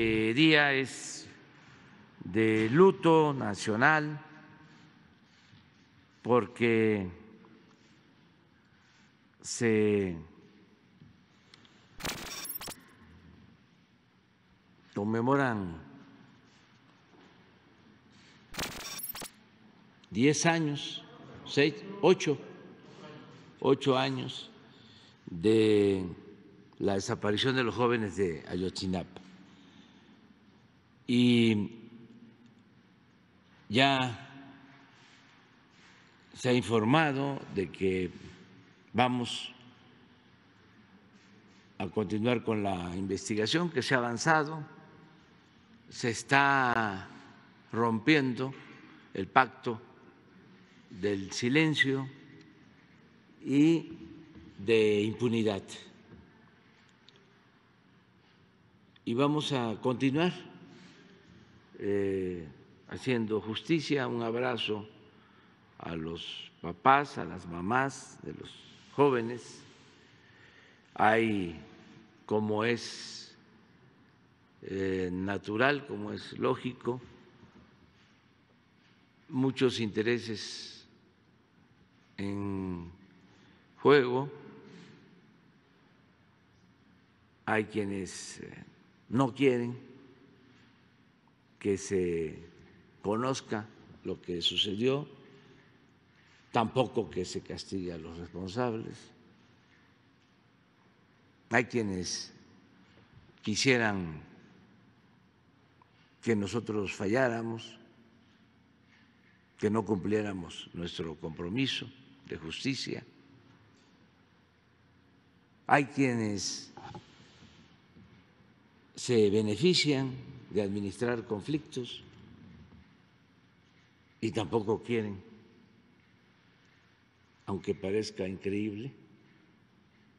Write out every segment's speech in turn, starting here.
El eh, día es de luto nacional porque se conmemoran 10 años, seis, 8, 8 años de la desaparición de los jóvenes de Ayotzinapa y ya se ha informado de que vamos a continuar con la investigación que se ha avanzado, se está rompiendo el pacto del silencio y de impunidad. Y vamos a continuar eh, haciendo justicia. Un abrazo a los papás, a las mamás de los jóvenes. Hay, como es eh, natural, como es lógico, muchos intereses en juego. Hay quienes eh, no quieren que se conozca lo que sucedió, tampoco que se castigue a los responsables. Hay quienes quisieran que nosotros falláramos, que no cumpliéramos nuestro compromiso de justicia. Hay quienes se benefician administrar conflictos y tampoco quieren, aunque parezca increíble,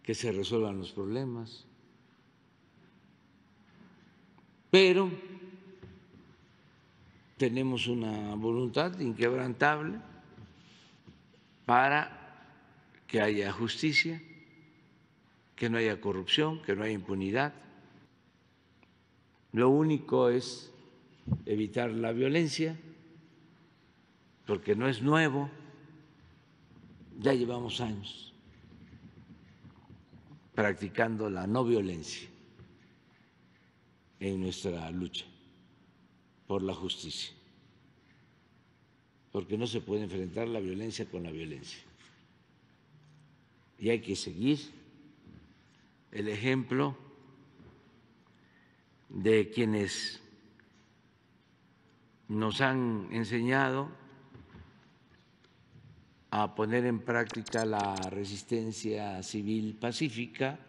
que se resuelvan los problemas. Pero tenemos una voluntad inquebrantable para que haya justicia, que no haya corrupción, que no haya impunidad. Lo único es evitar la violencia, porque no es nuevo, ya llevamos años practicando la no violencia en nuestra lucha por la justicia, porque no se puede enfrentar la violencia con la violencia. Y hay que seguir el ejemplo de quienes nos han enseñado a poner en práctica la resistencia civil pacífica